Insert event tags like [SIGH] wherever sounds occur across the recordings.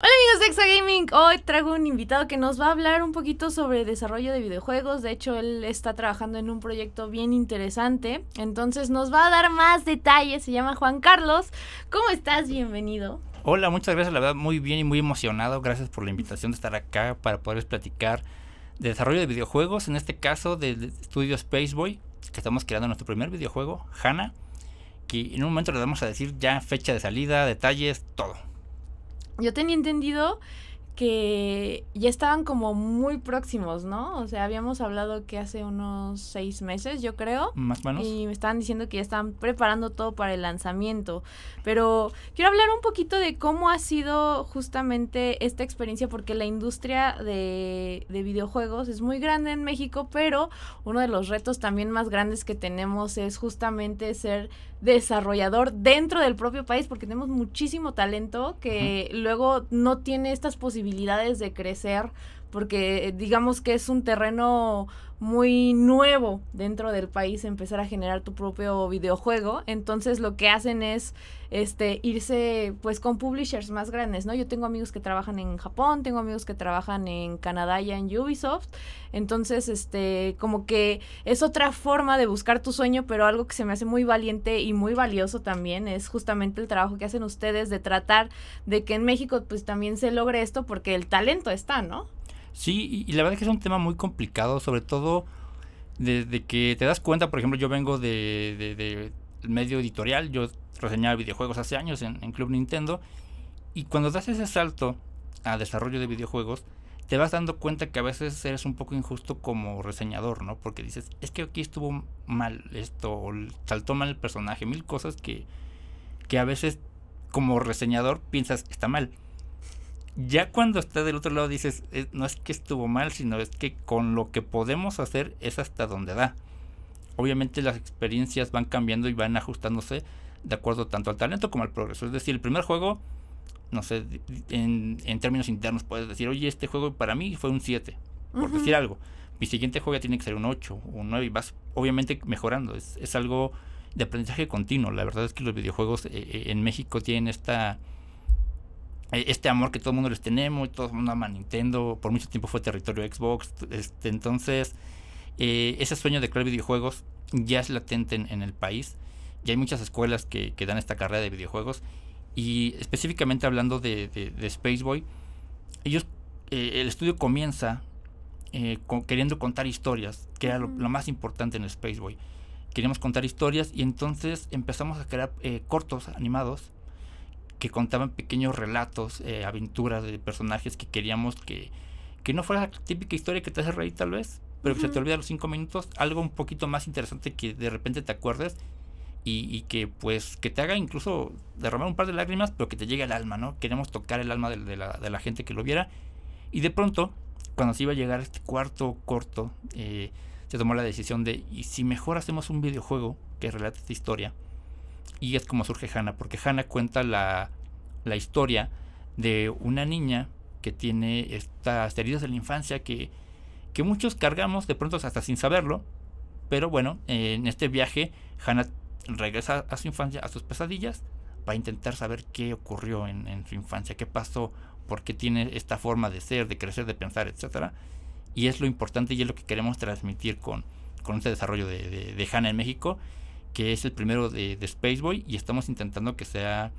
Hola amigos de Gaming. hoy traigo un invitado que nos va a hablar un poquito sobre desarrollo de videojuegos, de hecho él está trabajando en un proyecto bien interesante, entonces nos va a dar más detalles, se llama Juan Carlos, ¿cómo estás? Bienvenido. Hola, muchas gracias, la verdad muy bien y muy emocionado, gracias por la invitación de estar acá para poder platicar de desarrollo de videojuegos, en este caso del estudio Spaceboy, que estamos creando nuestro primer videojuego, Hana, que en un momento le vamos a decir ya fecha de salida, detalles, todo. Yo tenía entendido que ya estaban como muy próximos, ¿no? O sea, habíamos hablado que hace unos seis meses, yo creo. Más o menos. Y me estaban diciendo que ya están preparando todo para el lanzamiento. Pero quiero hablar un poquito de cómo ha sido justamente esta experiencia, porque la industria de, videojuegos es muy grande en México, pero uno de los retos también más grandes que tenemos es justamente ser desarrollador dentro del propio país, porque tenemos muchísimo talento que luego no tiene estas posibilidades posibilidades de crecer porque digamos que es un terreno muy nuevo dentro del país empezar a generar tu propio videojuego. Entonces lo que hacen es este irse pues con publishers más grandes, ¿no? Yo tengo amigos que trabajan en Japón, tengo amigos que trabajan en Canadá y en Ubisoft. Entonces, este, como que es otra forma de buscar tu sueño, pero algo que se me hace muy valiente y muy valioso también es justamente el trabajo que hacen ustedes de tratar de que en México pues también se logre esto porque el talento está, ¿no? Sí, y, la verdad es que es un tema muy complicado, sobre todo desde que te das cuenta, por ejemplo, yo vengo de, de, medio editorial, yo reseñaba videojuegos hace años en, en, Club Nintendo, y cuando das ese salto a desarrollo de videojuegos, te vas dando cuenta que a veces eres un poco injusto como reseñador, ¿no? Porque dices, es que aquí estuvo mal esto, saltó mal el personaje, mil cosas que, que a veces como reseñador piensas está mal ya cuando está del otro lado dices, eh, no es que estuvo mal, sino es que con lo que podemos hacer es hasta donde da. Obviamente las experiencias van cambiando y van ajustándose de acuerdo tanto al talento como al progreso. Es decir, el primer juego, no sé, en, términos internos puedes decir, oye, este juego para mí fue un 7, por decir algo. Mi siguiente juego ya tiene que ser un 8, un 9 y vas obviamente mejorando. Es, algo de aprendizaje continuo. La verdad es que los videojuegos eh, eh, en México tienen esta eh, este amor que todo el mundo les tenemos, todo el mundo ama Nintendo, por mucho tiempo fue territorio Xbox, este, entonces eh, ese sueño de crear videojuegos ya es latente en, el país, ya hay muchas escuelas que, que, dan esta carrera de videojuegos y específicamente hablando de, de, Spaceboy, ellos, eh, el estudio comienza queriendo contar historias, que era lo, más importante en Spaceboy, queríamos contar historias y entonces empezamos a crear cortos animados, que contaban pequeños relatos, eh, aventuras de personajes que queríamos que, que no fuera la típica historia que te hace reír tal vez, pero que se te olvida a los cinco minutos, algo un poquito más interesante que de repente te acuerdes y, que pues que te haga incluso derramar un par de lágrimas, pero que te llegue al alma, ¿no? Queremos tocar el alma de, la, gente que lo viera. Y de pronto, cuando se iba a llegar este cuarto corto, eh, se tomó la decisión de, ¿y si mejor hacemos un videojuego que relate esta historia? Y es como surge Hannah, porque Hannah cuenta la, historia de una niña que tiene estas heridas de la infancia que, muchos cargamos de pronto hasta sin saberlo. Pero bueno, en este viaje Hannah regresa a su infancia, a sus pesadillas, para intentar saber qué ocurrió en, su infancia, qué pasó, por qué tiene esta forma de ser, de crecer, de pensar, etc. Y es lo importante y es lo que queremos transmitir con, este desarrollo de, de, en México que es el primero de, Spaceboy y estamos intentando que sea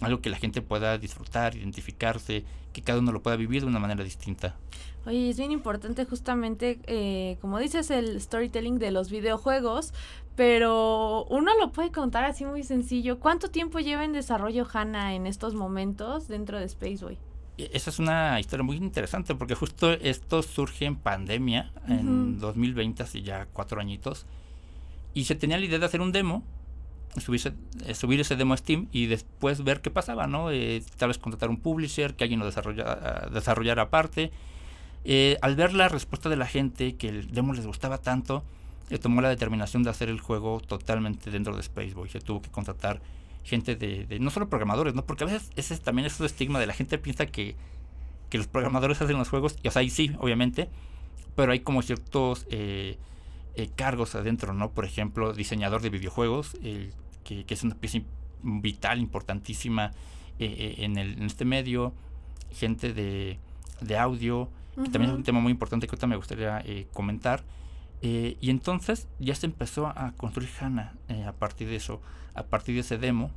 algo que la gente pueda disfrutar, identificarse, que cada uno lo pueda vivir de una manera distinta. Oye, es bien importante justamente, eh, como dices, el storytelling de los videojuegos, pero uno lo puede contar así muy sencillo. ¿Cuánto tiempo lleva en desarrollo Hanna en estos momentos dentro de Spaceboy? E, esa es una historia muy interesante porque justo esto surge en pandemia, en 2020, hace ya cuatro añitos y se tenía la idea de hacer un demo, eh, subir ese demo a Steam y después ver qué pasaba, ¿no? Eh, tal vez contratar un publisher, que alguien lo desarrollara, desarrollara aparte. Eh, al ver la respuesta de la gente, que el demo les gustaba tanto, se tomó la determinación de hacer el juego totalmente dentro de Spaceboy. Se tuvo que contratar gente de, no solo programadores, ¿no? Porque a veces ese es también es estigma de la gente piensa que, los programadores hacen los juegos, y o sea, ahí sí, obviamente, pero hay como ciertos eh, cargos adentro, ¿no? Por ejemplo, diseñador de videojuegos, que, es una pieza vital, importantísima eh, eh, en, este medio, gente de, audio, que también es un tema muy importante que ahorita me gustaría comentar. y entonces ya se empezó a construir HANA a partir de eso, a partir de ese demo,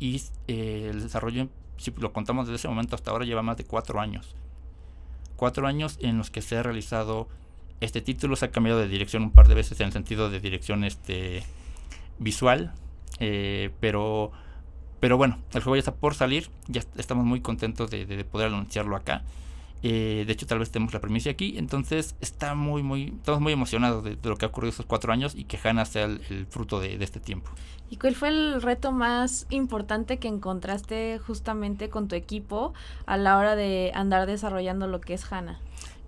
y el desarrollo, si lo contamos desde ese momento hasta ahora, lleva más de cuatro años. Cuatro años en los que se ha realizado este título se ha cambiado de dirección un par de veces en el sentido de dirección este, visual, eh, pero, pero bueno, el juego ya está por salir, ya estamos muy contentos de, poder anunciarlo acá. Eh, de hecho, tal vez tenemos la primicia aquí. Entonces, está muy, muy, estamos muy emocionados de, lo que ha ocurrido estos cuatro años y que Hannah sea el, fruto de, este tiempo. ¿Y cuál fue el reto más importante que encontraste justamente con tu equipo a la hora de andar desarrollando lo que es Hannah?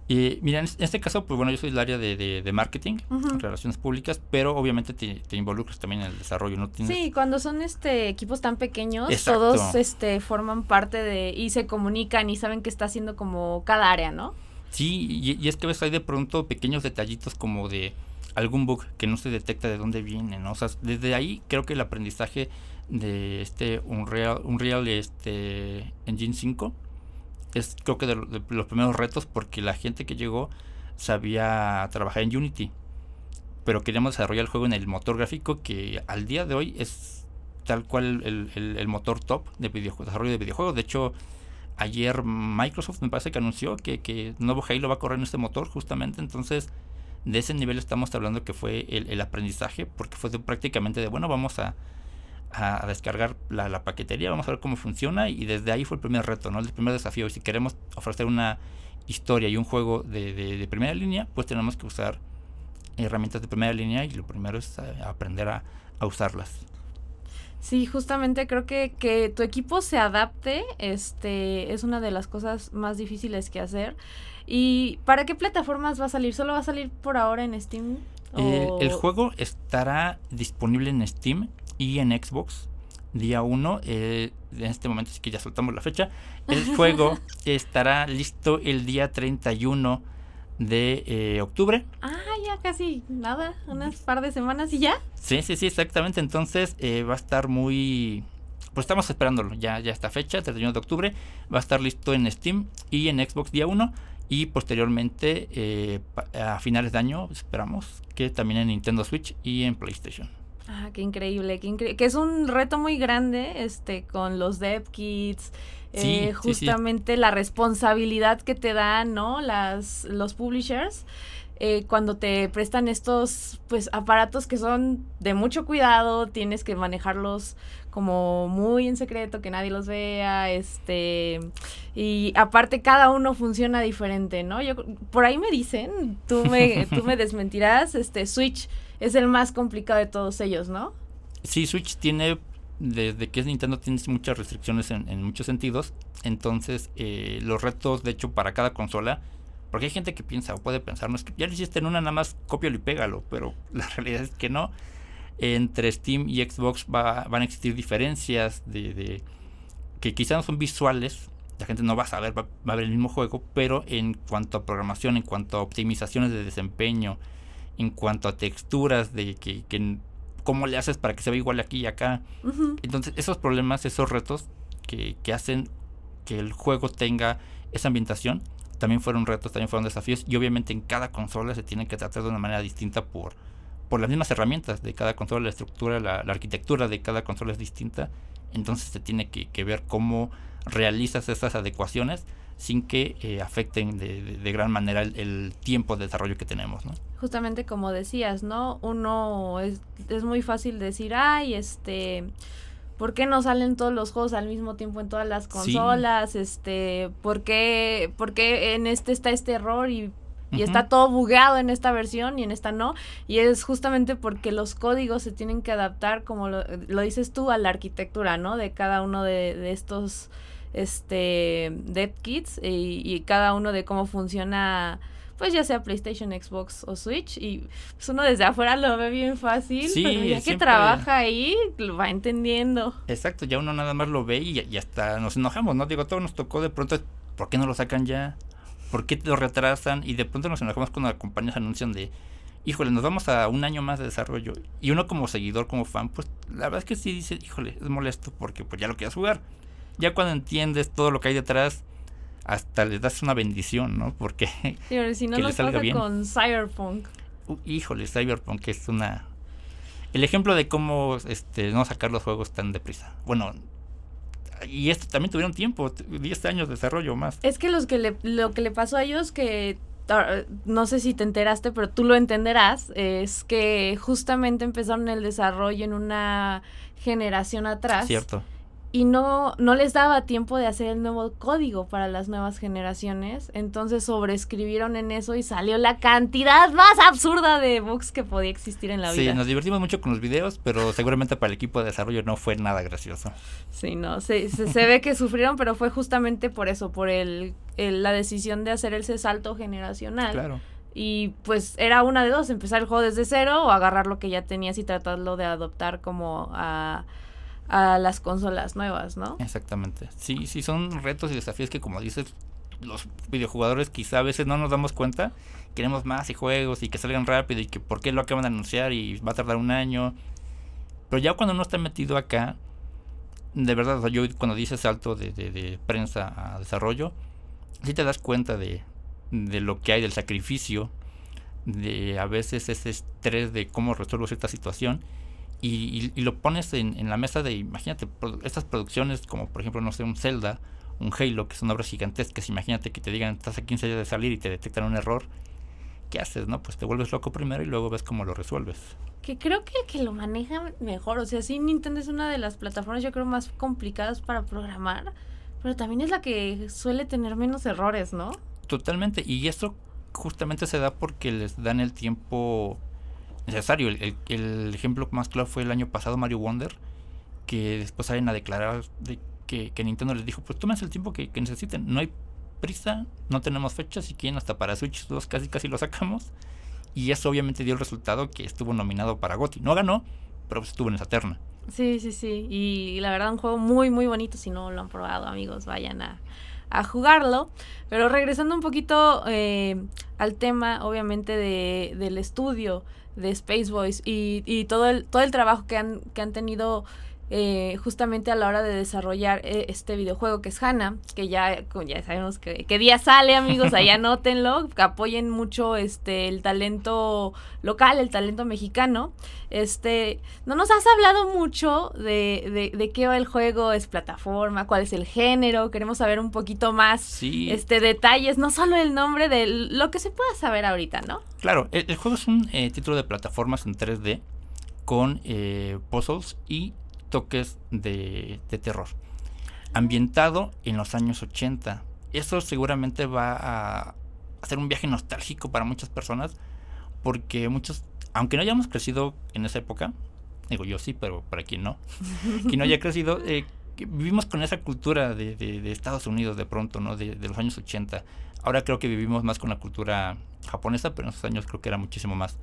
y eh, mira, en este caso, pues bueno, yo soy del área de, marketing, relaciones públicas, pero obviamente te, involucras también en el desarrollo, ¿no? Tienes... Sí, cuando son este equipos tan pequeños, todos este forman parte de y se comunican y saben qué está haciendo como cada área, ¿no? Sí, y, es que ves, hay de pronto pequeños detallitos como de algún bug que no se detecta de dónde viene, ¿no? O sea, desde ahí creo que el aprendizaje de este Unreal, real este, Engine 5 es creo que de, los primeros retos porque la gente que llegó sabía trabajar en Unity, pero queríamos desarrollar el juego en el motor gráfico que al día de hoy es tal cual el, motor top de desarrollo de videojuegos. De hecho, ayer Microsoft me parece que anunció que, que nuevo Halo va a correr en este motor justamente, entonces de ese nivel estamos hablando que fue el, el aprendizaje porque fue prácticamente de, bueno, vamos a a, descargar la, paquetería, vamos a ver cómo funciona y desde ahí fue el primer reto, ¿no? el primer desafío. si queremos ofrecer una historia y un juego de, primera línea, pues tenemos que usar herramientas de primera línea y lo primero es eh, aprender a, a usarlas. Sí, justamente creo que que tu equipo se adapte este, es una de las cosas más difíciles que hacer. ¿Y para qué plataformas va a salir? ¿Solo va a salir por ahora en Steam? el juego estará disponible en Steam y en Xbox día 1. Eh, en este momento sí que ya soltamos la fecha. El [LAUGHS] juego estará listo el día 31 de eh, octubre. Ah, ya casi nada, unas par de semanas y ya. Sí, sí, sí, exactamente. Entonces eh, va a estar muy... Pues estamos esperándolo ya, ya esta fecha, 31 de octubre. Va a estar listo en Steam y en Xbox día 1 y posteriormente eh, a finales de año esperamos que también en Nintendo Switch y en PlayStation. Ah, qué increíble, qué Que es un reto muy grande, este, con los dev kits, eh, justamente la responsabilidad que te dan, ¿no? Las, los publishers eh, cuando te prestan estos pues aparatos que son de mucho cuidado, tienes que manejarlos como muy en secreto, que nadie los vea, este, y aparte cada uno funciona diferente, ¿no? por ahí me dicen, tú me, [LAUGHS] tú me desmentirás, este, Switch es el más complicado de todos ellos, ¿no? Sí, Switch tiene, desde que es Nintendo, tiene muchas restricciones en, muchos sentidos, entonces eh, los retos, de hecho, para cada consola, porque hay gente que piensa o puede pensar, no es que ya lo hiciste en una, nada más cópialo y pégalo, pero [LAUGHS] la realidad es que no. Entre Steam y Xbox va, van a existir diferencias de, que quizás no son visuales, la gente no va a saber, va, a ver el mismo juego, pero en cuanto a programación, en cuanto a optimizaciones de desempeño, en cuanto a texturas, de que, cómo le haces para que se vea igual aquí y acá. Entonces, esos problemas, esos retos que, hacen que el juego tenga esa ambientación, también fueron retos, también fueron desafíos y obviamente en cada consola se tiene que tratar de una manera distinta por, por las mismas herramientas de cada consola, la estructura, la, arquitectura de cada consola es distinta, entonces se tiene que, ver cómo realizas esas adecuaciones sin que eh, afecten de, gran manera el, tiempo de desarrollo que tenemos, Justamente como decías, ¿no? Uno es, es muy fácil decir, ay, este, ¿Por qué no salen todos los juegos al mismo tiempo en todas las consolas? Este, ¿por qué, ¿por qué, en este está este error y, está todo bugueado en esta versión y en esta no? Y es justamente porque los códigos se tienen que adaptar, como lo, dices tú, a la arquitectura, ¿no? De cada uno de, estos este dev kits y, y, cada uno de cómo funciona pues ya sea PlayStation, Xbox o Switch. Y pues uno desde afuera lo ve bien fácil, pero ya que trabaja ahí, lo va entendiendo. Exacto, ya uno nada más lo ve y, hasta nos enojamos, ¿no? Digo, todo nos tocó de pronto, ¿por qué no lo sacan ya? ¿Por qué lo retrasan? Y de pronto nos enojamos cuando las compañías anuncian de, híjole, nos vamos a un año más de desarrollo. Y uno como seguidor, como fan, pues la verdad es que sí dice, híjole, es molesto porque pues ya lo quieres jugar. Ya cuando entiendes todo lo que hay detrás hasta les das una bendición, ¿no? Porque [LAUGHS] si no que nos pasa con Cyberpunk. híjole, Cyberpunk es una el ejemplo de cómo este no sacar los juegos tan deprisa. Bueno, y esto también tuvieron tiempo, 10 años de desarrollo más. Es que los que lo que le pasó a ellos que no sé si te enteraste, pero tú lo entenderás, es que justamente empezaron el desarrollo en una generación atrás. Cierto y no, no les daba tiempo de hacer el nuevo código para las nuevas generaciones. Entonces sobreescribieron en eso y salió la cantidad más absurda de bugs que podía existir en la vida. Sí, nos divertimos mucho con los videos, pero seguramente para el equipo de desarrollo no fue nada gracioso. Sí, no, se, se, ve que sufrieron, pero fue justamente por eso, por el, la decisión de hacer ese salto generacional. Claro. Y pues era una de dos, empezar el juego desde cero o agarrar lo que ya tenías y tratarlo de adoptar como a a las consolas nuevas, ¿no? Exactamente. Sí, sí, son retos y desafíos que como dices, los videojugadores quizá a veces no nos damos cuenta. Queremos más y juegos y que salgan rápido y que por qué lo acaban de anunciar y va a tardar un año. Pero ya cuando uno está metido acá, de verdad, yo cuando dices salto de, prensa a desarrollo, sí te das cuenta de, de lo que hay, del sacrificio, de a veces ese estrés de cómo resuelvo cierta situación y, lo pones en, en, la mesa de, imagínate, estas producciones como por ejemplo, no sé, un Zelda, un Halo, que son obras gigantescas, imagínate que te digan, estás a 15 años de salir y te detectan un error, ¿qué haces? No, pues te vuelves loco primero y luego ves cómo lo resuelves. Que creo que que lo manejan mejor, o sea, sí, Nintendo es una de las plataformas yo creo más complicadas para programar, pero también es la que suele tener menos errores, ¿no? Totalmente, y esto justamente se da porque les dan el tiempo necesario. El, ejemplo más claro fue el año pasado Mario Wonder, que después salen a declarar de que, Nintendo les dijo, pues tómense el tiempo que, necesiten, no hay prisa, no tenemos fecha, si quieren hasta para Switch 2 casi casi lo sacamos. Y eso obviamente dio el resultado que estuvo nominado para Gotti No ganó, pero pues estuvo en esa terna. Sí, sí, sí. Y la verdad un juego muy, muy bonito. Si no lo han probado, amigos, vayan a, jugarlo. Pero regresando un poquito eh, al tema, obviamente, de, del estudio de Space Boys y, y todo, el, todo el trabajo que han, que han tenido eh, justamente a la hora de desarrollar eh, este videojuego que es Hannah, que ya, ya sabemos que, día sale, amigos, ahí [LAUGHS] anótenlo, que apoyen mucho este el talento local, el talento mexicano. Este, no nos has hablado mucho de, de, qué va el juego, es plataforma, cuál es el género, queremos saber un poquito más este detalles, no solo el nombre de lo que se pueda saber ahorita, ¿no? Claro, el, juego es un eh, título de plataformas en 3D con puzzles y toques de, terror. Ambientado en los años 80. Eso seguramente va a hacer un viaje nostálgico para muchas personas. Porque muchos, aunque no hayamos crecido en esa época, digo yo sí, pero para quien no, [LAUGHS] quien no haya crecido, eh, vivimos con esa cultura de, Estados Unidos de pronto, ¿no? De, los años 80. Ahora creo que vivimos más con la cultura japonesa, pero en esos años creo que era muchísimo más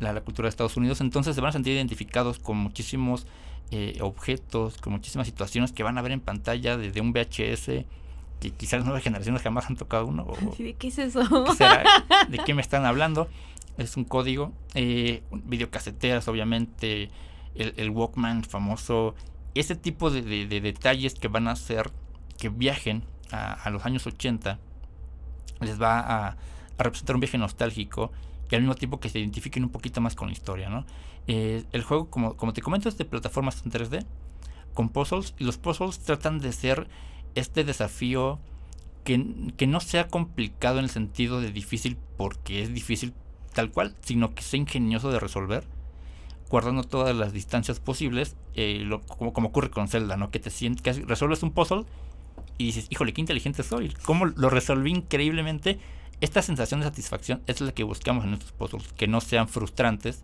la, la cultura de Estados Unidos. Entonces se van a sentir identificados con muchísimos eh, objetos, con muchísimas situaciones que van a ver en pantalla desde un VHS que quizás nuevas generaciones jamás han tocado uno. ¿De qué es eso? [LAUGHS] ¿De qué me están hablando? Es un código, eh, videocaseteras obviamente, el, Walkman famoso, ese tipo de, detalles que van a hacer que viajen a, los años 80, les va a representar un viaje nostálgico y al mismo tiempo que se identifiquen un poquito más con la historia, ¿no? Eh, el juego, como, te comento, es de plataformas en 3D, con puzzles, y los puzzles tratan de ser este desafío que, que no sea complicado en el sentido de difícil porque es difícil tal cual, sino que sea ingenioso de resolver, guardando todas las distancias posibles, eh, como, ocurre con Zelda, ¿no? Que te sientes, que resuelves un puzzle y dices, híjole, qué inteligente soy, cómo lo resolví increíblemente esta sensación de satisfacción es la que buscamos en estos puzzles, que no sean frustrantes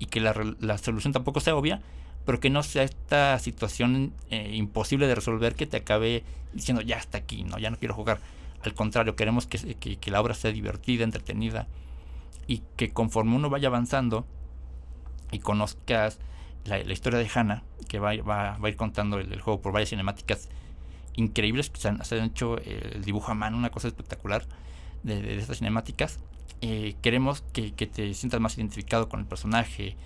y que la, la solución tampoco sea obvia, pero que no sea esta situación eh, imposible de resolver que te acabe diciendo ya hasta aquí, no, ya no quiero jugar. Al contrario, queremos que, que, que la obra sea divertida, entretenida y que conforme uno vaya avanzando y conozcas la, historia de Hannah, que va, va, va a ir contando el, juego por varias cinemáticas increíbles que se han, se han hecho eh, el dibujo a mano, una cosa espectacular de, estas cinemáticas, eh, queremos que, te sientas más identificado con el personaje.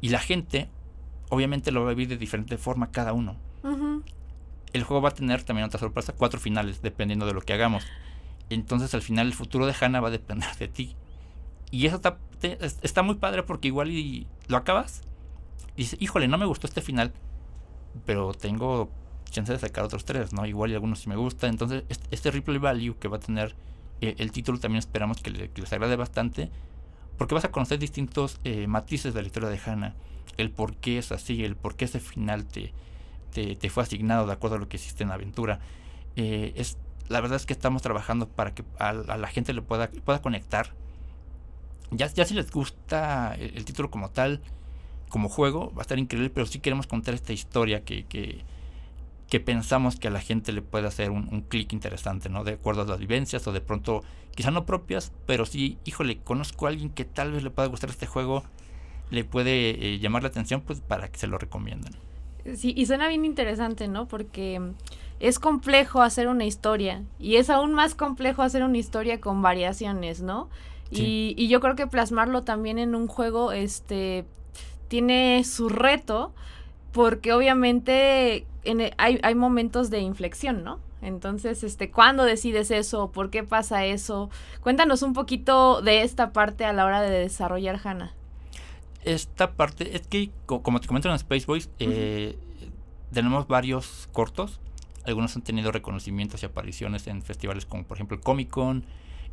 Y la gente, obviamente, lo va a vivir de diferente forma cada uno. El juego va a tener también otra sorpresa, cuatro finales, dependiendo de lo que hagamos. Entonces, al final, el futuro de Hannah va a depender de ti. Y eso está, muy padre porque igual lo acabas y híjole, no me gustó este final, pero tengo chance de sacar otros tres, ¿no? Igual y algunos sí me gusta. Entonces, este, este replay value que va a tener el título también esperamos que, les agrade bastante, porque vas a conocer distintos eh, matices de la historia de Hannah, el por qué es así, el por qué ese final te, te, fue asignado de acuerdo a lo que hiciste en la aventura. Eh, es, la verdad es que estamos trabajando para que a, la gente le pueda, pueda conectar. Ya, ya si les gusta el, título como tal, como juego, va a estar increíble, pero sí queremos contar esta historia que, que que pensamos que a la gente le puede hacer un, clic interesante, ¿no? De acuerdo a las vivencias o de pronto, quizá no propias, pero sí, híjole, conozco a alguien que tal vez le pueda gustar este juego, le puede eh, llamar la atención, pues para que se lo recomienden. Sí, y suena bien interesante, ¿no? Porque es complejo hacer una historia y es aún más complejo hacer una historia con variaciones, ¿no? Y, y yo creo que plasmarlo también en un juego, este, tiene su reto, porque obviamente e, hay, momentos de inflexión, ¿no? Entonces, este, ¿cuándo decides eso? ¿Por qué pasa eso? Cuéntanos un poquito de esta parte a la hora de desarrollar Hanna. Esta parte, es que como te comento en Space Boys, eh, tenemos varios cortos. Algunos han tenido reconocimientos y apariciones en festivales como por ejemplo el Comic Con,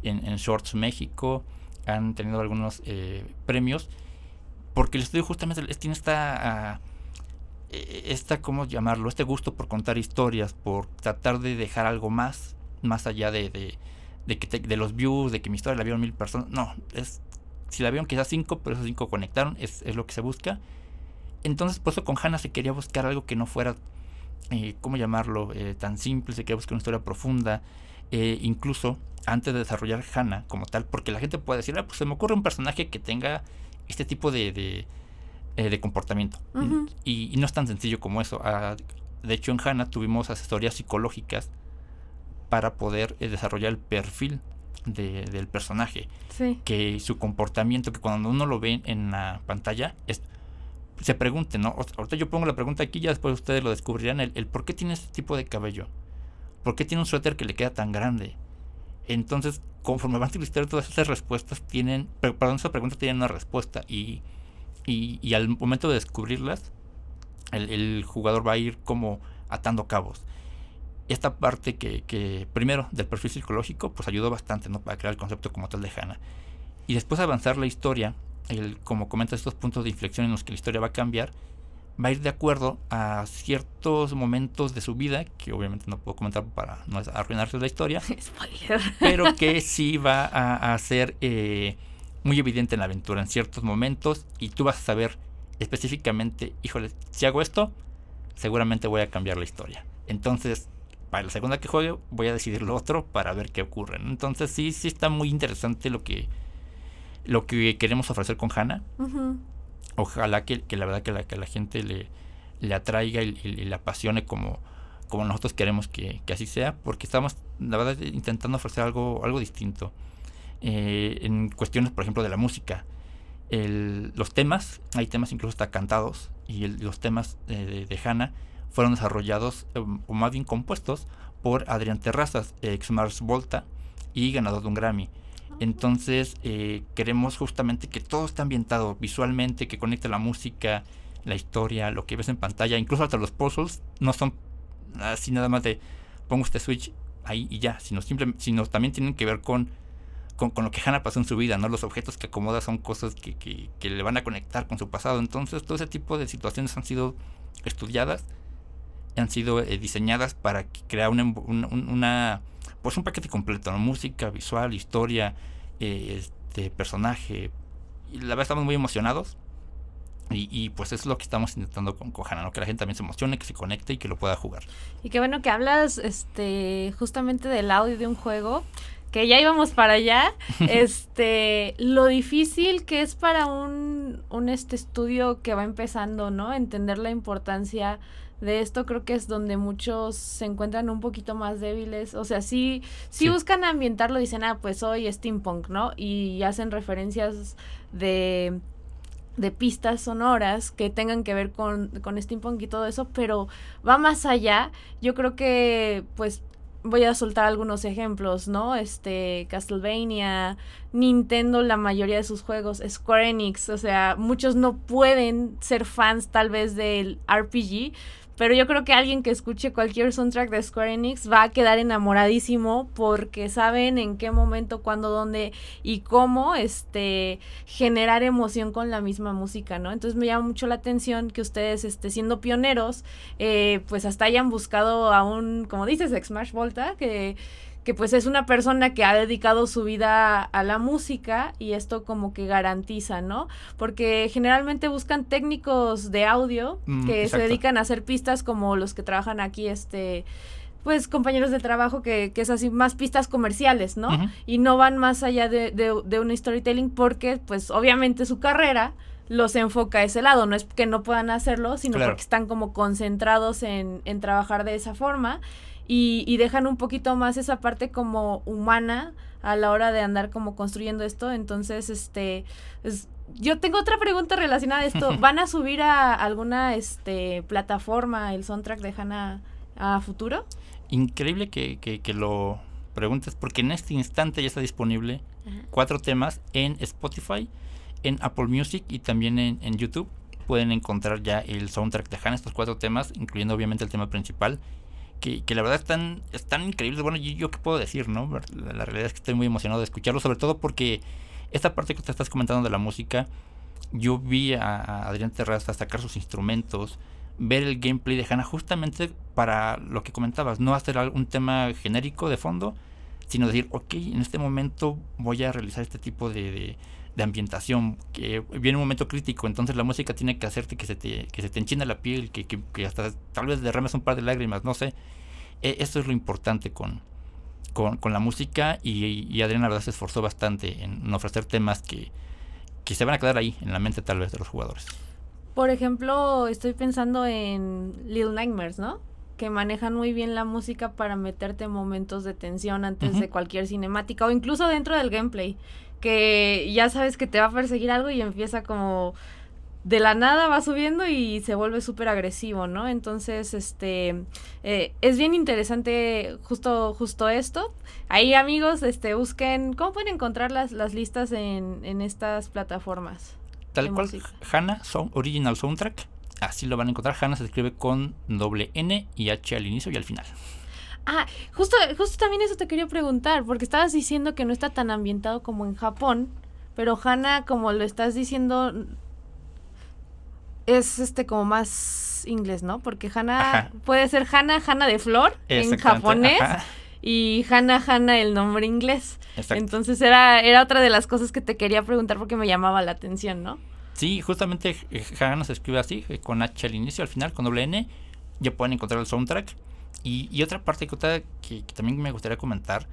en, Shorts México, han tenido algunos eh, premios, porque el estudio justamente tiene esta... Ah, e-, e-, esta, ¿cómo llamarlo? Este gusto por contar historias, por tratar de dejar algo más, más allá de, de, de que de los views, de que mi historia la vieron mil personas. No, es, si la vieron quizás cinco, pero esos cinco conectaron, es, es lo que se busca. Entonces, por eso con Hannah se quería buscar algo que no fuera, eh, ¿cómo llamarlo?, eh, tan simple, se quería buscar una historia profunda. Eh, incluso antes de desarrollar Hannah como tal, porque la gente puede decir, ah, pues se me ocurre un personaje que tenga este tipo de eh, de comportamiento. y, no es tan sencillo como eso. Ah, de hecho, en HANA tuvimos asesorías psicológicas para poder eh, desarrollar el perfil del personaje. Que su comportamiento, que cuando uno lo ve en la pantalla, se pregunte, ¿no? Ahorita yo pongo la pregunta aquí ya después ustedes lo descubrirán, el, por qué tiene este tipo de cabello. ¿Por qué tiene un suéter que le queda tan grande? Entonces, conforme van a todas esas respuestas, tienen, perdón, esa pregunta tiene una respuesta y y, al momento de descubrirlas, el, jugador va a ir como atando cabos. Esta parte que, primero del perfil psicológico, pues ayudó bastante ¿no? para crear el concepto como tal de Hannah. Y después avanzar la historia, el, como comentas, estos puntos de inflexión en los que la historia va a cambiar, va a ir de acuerdo a ciertos momentos de su vida, que obviamente no puedo comentar para no arruinarse la historia, [LAUGHS] pero que sí va a, a ser eh, muy evidente en la aventura en ciertos momentos y tú vas a saber específicamente, híjole, si hago esto, seguramente voy a cambiar la historia. Entonces, para la segunda que juego voy a decidir lo otro para ver qué ocurre. Entonces, sí, sí está muy interesante lo que, lo que queremos ofrecer con Hannah. Ojalá que, la verdad que la, que la gente le, le atraiga y, la apasione como, como nosotros queremos que, que, así sea, porque estamos, la verdad, intentando ofrecer algo, algo distinto. Eh, en cuestiones, por ejemplo, de la música. los temas, hay temas incluso hasta cantados, y los temas eh, de, Hannah fueron desarrollados, eh, o más bien compuestos, por Adrián Terrazas, ex Mars Volta y ganador de un Grammy. Ah. Entonces, queremos justamente que todo esté ambientado visualmente, que conecte la música, la historia, lo que ves en pantalla, incluso hasta los puzzles, no son así nada más de pongo este switch ahí y ya, sino, simplemente sino también tienen que ver con con, lo que Hannah pasó en su vida, ¿no? Los objetos que acomoda son cosas que, que, le van a conectar con su pasado. Entonces, todo ese tipo de situaciones han sido estudiadas, han sido eh, diseñadas para crear una, pues un paquete completo, Música, visual, historia, eh, este, personaje. la verdad estamos muy emocionados. Y, y, pues es lo que estamos intentando con Hannah... ¿no? Que la gente también se emocione, que se conecte y que lo pueda jugar. Y qué bueno que hablas este justamente del audio de un juego que ya íbamos para allá, [LAUGHS] este, lo difícil que es para un, este estudio que va empezando, ¿no? Entender la importancia de esto creo que es donde muchos se encuentran un poquito más débiles. O sea, sí, buscan ambientarlo, dicen, ah, pues soy steampunk, ¿no? Y hacen referencias de, pistas sonoras que tengan que ver con, con steampunk y todo eso, pero va más allá. Yo creo que, pues, voy a soltar algunos ejemplos, ¿no? Este, Castlevania, Nintendo, la mayoría de sus juegos, Square Enix, o sea, muchos no pueden ser fans tal vez del RPG, pero yo creo que alguien que escuche cualquier soundtrack de Square Enix va a quedar enamoradísimo porque saben en qué momento, cuándo, dónde y cómo este generar emoción con la misma música, ¿no? Entonces me llama mucho la atención que ustedes, este, siendo pioneros, eh, pues hasta hayan buscado a un, como dices, Smash Volta, que que pues es una persona que ha dedicado su vida a la música y esto como que garantiza, ¿no? Porque generalmente buscan técnicos de audio mm, que se dedican a hacer pistas como los que trabajan aquí, este pues compañeros de trabajo que, que, es así más pistas comerciales, ¿no? Y no van más allá de, de, un storytelling porque pues obviamente su carrera los enfoca a ese lado. No es que no puedan hacerlo, sino porque están como concentrados en, en trabajar de esa forma y, dejan un poquito más esa parte como humana a la hora de andar como construyendo esto. Entonces, este, yo tengo otra pregunta relacionada a esto. [LAUGHS] ¿Van a subir a alguna este, plataforma el soundtrack de Hannah a futuro? Increíble que, que, lo preguntes, porque en este instante ya está disponible cuatro temas en Spotify, en Apple Music y también en, en YouTube. Pueden encontrar ya el soundtrack de Hannah, estos cuatro temas, incluyendo obviamente el tema principal que, que la verdad están, están increíbles. Bueno, yo, qué puedo decir, ¿no? La, realidad es que estoy muy emocionado de escucharlo, sobre todo porque esta parte que te estás comentando de la música, yo vi a, Adrián Terraza sacar sus instrumentos, ver el gameplay de Hanna justamente para lo que comentabas, no hacer un tema genérico de fondo, sino decir, ok, en este momento voy a realizar este tipo de de ambientación, que viene un momento crítico, entonces la música tiene que hacerte que se te, que se te enchina la piel, que, hasta tal vez derrames un par de lágrimas, no sé. E, esto es lo importante con, con, la música y, y Adrián verdad se esforzó bastante en ofrecer temas que, que se van a quedar ahí, en la mente tal vez de los jugadores. Por ejemplo, estoy pensando en Little Nightmares, ¿no? que manejan muy bien la música para meterte momentos de tensión antes de cualquier cinemática o incluso dentro del gameplay que ya sabes que te va a perseguir algo y empieza como de la nada va subiendo y se vuelve súper agresivo, ¿no? Entonces, este, eh, es bien interesante justo, justo esto. Ahí, amigos, este, busquen, ¿cómo pueden encontrar las, listas en, estas plataformas? Tal cual, Hanna Hannah, Original Soundtrack, así lo van a encontrar. Hanna se escribe con doble N y H al inicio y al final. Ah, justo, justo también eso te quería preguntar, porque estabas diciendo que no está tan ambientado como en Japón, pero Hana, como lo estás diciendo, es este como más inglés, ¿no? Porque Hana puede ser Hana, Hana de flor en japonés. y Hannah Hannah el nombre inglés. Exacto. Entonces era, era otra de las cosas que te quería preguntar porque me llamaba la atención, ¿no? Sí, justamente eh, Hannah se escribe así, eh, con H al inicio, al final, con doble N. Ya pueden encontrar el soundtrack. Y, otra parte que, también me gustaría comentar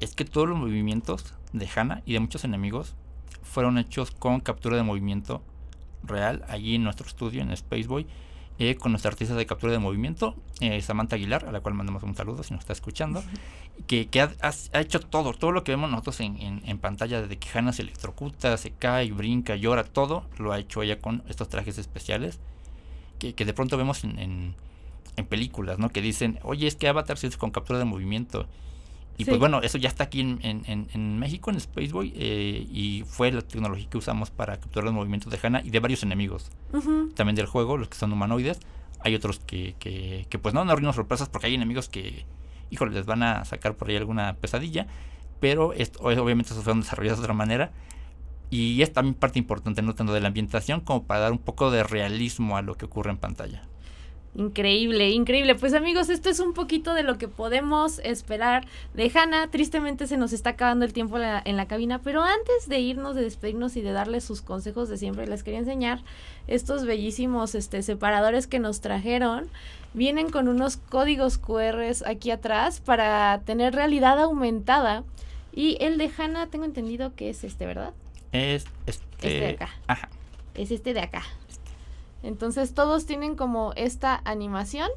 es que todos los movimientos de Hannah y de muchos enemigos fueron hechos con captura de movimiento real allí en nuestro estudio en Spaceboy eh, con nuestra artista de captura de movimiento eh, Samantha Aguilar a la cual mandamos un saludo si nos está escuchando que, ha, hecho todo todo lo que vemos nosotros en, pantalla desde que Hanna se electrocuta se cae brinca llora todo lo ha hecho ella con estos trajes especiales que, de pronto vemos en en películas, ¿no? Que dicen, oye, es que Avatar se hizo con captura de movimiento. Y pues bueno, eso ya está aquí en, en, México, en Spaceboy, eh, y fue la tecnología que usamos para capturar los movimientos de Hannah y de varios enemigos. También del juego, los que son humanoides. Hay otros que, que, que pues no, no arruinan sorpresas porque hay enemigos que, híjole, les van a sacar por ahí alguna pesadilla. Pero esto, obviamente eso fueron desarrollados de otra manera. Y es también parte importante, no tanto de la ambientación como para dar un poco de realismo a lo que ocurre en pantalla. Increíble, increíble. Pues amigos, esto es un poquito de lo que podemos esperar de Hanna. Tristemente se nos está acabando el tiempo en la cabina, pero antes de irnos, de despedirnos y de darles sus consejos de siempre, les quería enseñar estos bellísimos este, separadores que nos trajeron. Vienen con unos códigos QR aquí atrás para tener realidad aumentada. Y el de Hanna, tengo entendido que es este, ¿verdad? Es este, este de acá. Ajá. Es este de acá. Entonces todos tienen como esta animación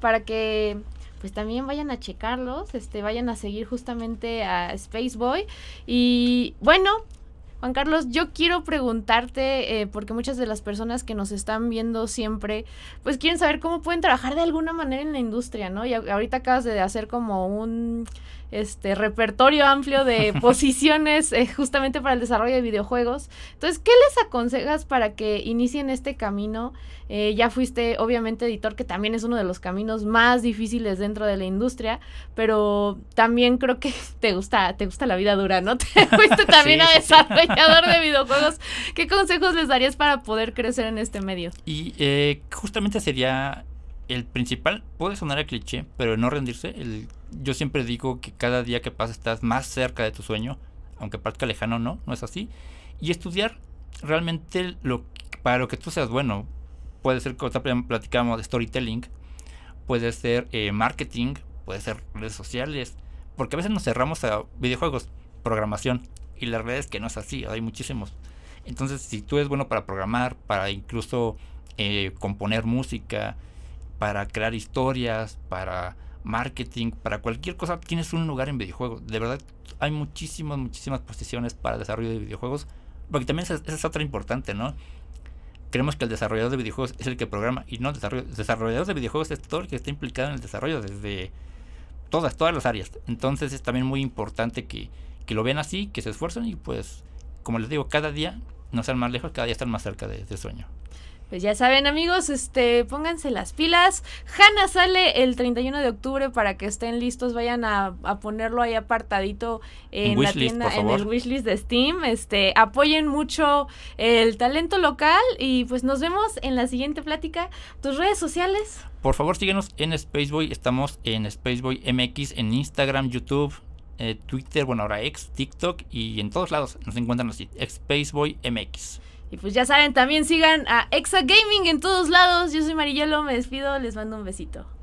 para que pues también vayan a checarlos, este, vayan a seguir justamente a Spaceboy. Y bueno, Juan Carlos, yo quiero preguntarte, eh, porque muchas de las personas que nos están viendo siempre, pues quieren saber cómo pueden trabajar de alguna manera en la industria, ¿no? Y ahorita acabas de hacer como un este repertorio amplio de [LAUGHS] posiciones eh, justamente para el desarrollo de videojuegos. Entonces, ¿qué les aconsejas para que inicien este camino? Eh, ya fuiste obviamente editor, que también es uno de los caminos más difíciles dentro de la industria, pero también creo que [LAUGHS] te gusta, te gusta la vida dura, ¿no? [LAUGHS] Te fuiste también a desarrollador de videojuegos. ¿Qué consejos les darías para poder crecer en este medio? Y eh, justamente sería el principal puede sonar el cliché, pero no rendirse. El, yo siempre digo que cada día que pasa estás más cerca de tu sueño, aunque parezca lejano, no, no es así. Y estudiar realmente lo, para lo que tú seas bueno. Puede ser, como platicamos, de storytelling, puede ser eh, marketing, puede ser redes sociales, porque a veces nos cerramos a videojuegos, programación, y las redes que no es así, hay muchísimos. Entonces, si tú eres bueno para programar, para incluso eh, componer música, para crear historias, para marketing, para cualquier cosa, tienes un lugar en videojuegos. De verdad, hay muchísimas, muchísimas posiciones para desarrollo de videojuegos. Porque también esa, es otra importante, ¿no? Creemos que el desarrollador de videojuegos es el que programa y no el desarrollador, el desarrollador de videojuegos es todo el que está implicado en el desarrollo desde todas, todas las áreas. Entonces es también muy importante que, que lo vean así, que se esfuercen y pues, como les digo, cada día no sean más lejos, cada día están más cerca de, ese sueño. Pues ya saben amigos, este, pónganse las filas Hanna sale el 31 de octubre para que estén listos, vayan a, ponerlo ahí apartadito en la tienda, en el wishlist de Steam. Este, apoyen mucho el talento local y pues nos vemos en la siguiente plática. Tus redes sociales. Por favor síguenos en Spaceboy, estamos en Spaceboy MX en Instagram, YouTube, eh, Twitter, bueno ahora ex, TikTok y en todos lados nos encuentran así, Spaceboy MX. Y pues ya saben, también sigan a Exa Gaming en todos lados. Yo soy Marielo, me despido, les mando un besito.